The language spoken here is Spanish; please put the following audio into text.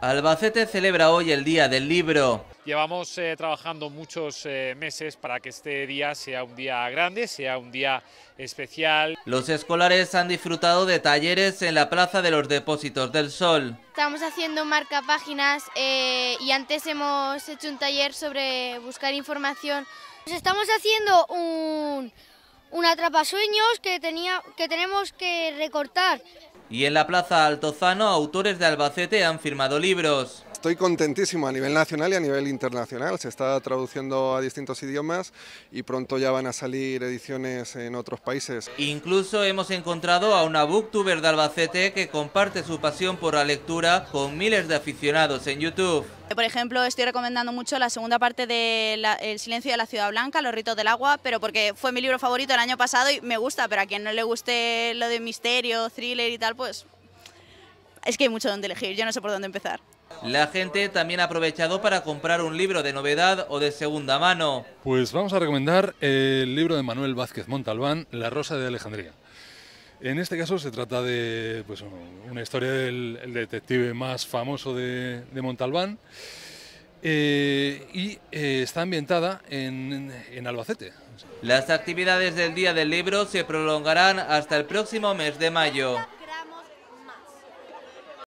Albacete celebra hoy el Día del Libro. Llevamos eh, trabajando muchos eh, meses para que este día sea un día grande, sea un día especial. Los escolares han disfrutado de talleres en la Plaza de los Depósitos del Sol. Estamos haciendo marcapáginas eh, y antes hemos hecho un taller sobre buscar información. estamos haciendo un, un atrapasueños que, tenía, que tenemos que recortar y en la Plaza Altozano, autores de Albacete han firmado libros. Estoy contentísimo a nivel nacional y a nivel internacional. Se está traduciendo a distintos idiomas y pronto ya van a salir ediciones en otros países. Incluso hemos encontrado a una booktuber de Albacete que comparte su pasión por la lectura con miles de aficionados en YouTube. Por ejemplo, estoy recomendando mucho la segunda parte de El silencio de la ciudad blanca, Los ritos del agua, pero porque fue mi libro favorito el año pasado y me gusta, pero a quien no le guste lo de misterio, thriller y tal, pues es que hay mucho donde elegir, yo no sé por dónde empezar. La gente también ha aprovechado para comprar un libro de novedad o de segunda mano. Pues vamos a recomendar el libro de Manuel Vázquez Montalbán, La Rosa de Alejandría. En este caso se trata de pues, una historia del detective más famoso de, Montalbán eh, y eh, está ambientada en Albacete. Las actividades del Día del Libro se prolongarán hasta el próximo mes de mayo.